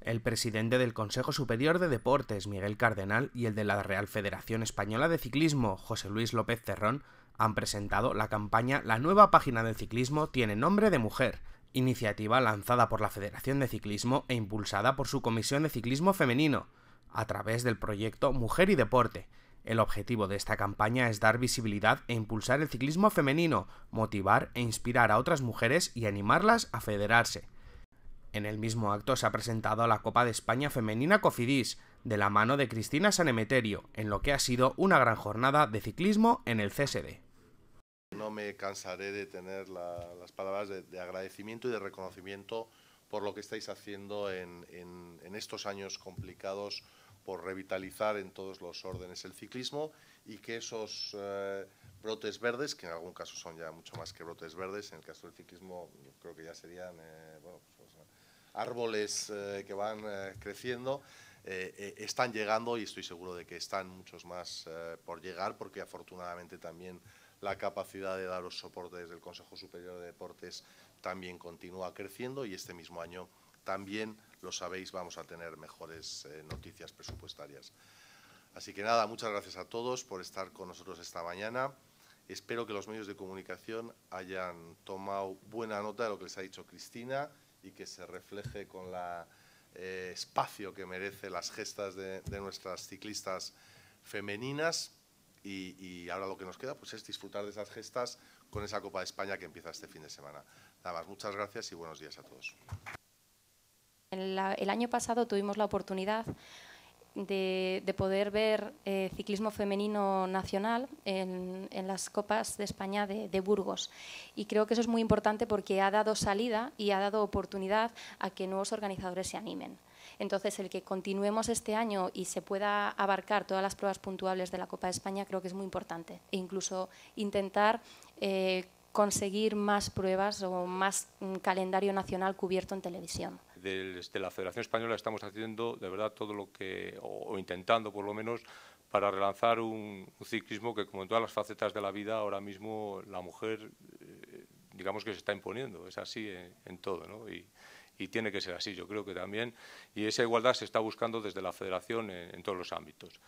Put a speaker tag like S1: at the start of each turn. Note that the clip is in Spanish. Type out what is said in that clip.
S1: el presidente del Consejo Superior de Deportes, Miguel Cardenal, y el de la Real Federación Española de Ciclismo, José Luis López Cerrón, han presentado la campaña La nueva página del ciclismo tiene nombre de mujer, iniciativa lanzada por la Federación de Ciclismo e impulsada por su Comisión de Ciclismo Femenino, a través del proyecto Mujer y Deporte. El objetivo de esta campaña es dar visibilidad e impulsar el ciclismo femenino, motivar e inspirar a otras mujeres y animarlas a federarse. En el mismo acto se ha presentado la Copa de España Femenina Cofidis, de la mano de Cristina Sanemeterio, en lo que ha sido una gran jornada de ciclismo en el CSD.
S2: No me cansaré de tener las palabras de, agradecimiento y de reconocimiento por lo que estáis haciendo en, estos años complicados por revitalizar en todos los órdenes el ciclismo y que esos eh, brotes verdes, que en algún caso son ya mucho más que brotes verdes, en el caso del ciclismo creo que ya serían eh, pues, árboles eh, que van eh, creciendo, están llegando y estoy seguro de que están muchos más por llegar, porque afortunadamente también la capacidad de dar los soportes del Consejo Superior de Deportes también continúa creciendo y este mismo año también, lo sabéis, vamos a tener mejores noticias presupuestarias. Así que nada, muchas gracias a todos por estar con nosotros esta mañana. Espero que los medios de comunicación hayan tomado buena nota de lo que les ha dicho Cristina y que se refleje con el eh, espacio que merece las gestas de, nuestras ciclistas femeninas. Y, ahora lo que nos queda pues es disfrutar de esas gestas con esa Copa de España que empieza este fin de semana. Nada más, muchas gracias y buenos días a todos.
S3: el año pasado tuvimos la oportunidad de, poder ver eh, ciclismo femenino nacional en, las Copas de España de, Burgos. Y creo que eso es muy importante porque ha dado salida y ha dado oportunidad a que nuevos organizadores se animen. Entonces, el que continuemos este año y se pueda abarcar todas las pruebas puntuables de la Copa de España creo que es muy importante. E incluso intentar... Eh, conseguir más pruebas o más mm, calendario nacional cubierto en televisión.
S4: Desde este, la Federación Española estamos haciendo de verdad todo lo que, o intentando por lo menos, para relanzar un, ciclismo que, como en todas las facetas de la vida, ahora mismo la mujer, eh, digamos que se está imponiendo, es así en, todo, ¿no? Y, tiene que ser así, yo creo que también. Y esa igualdad se está buscando desde la Federación en todos los ámbitos.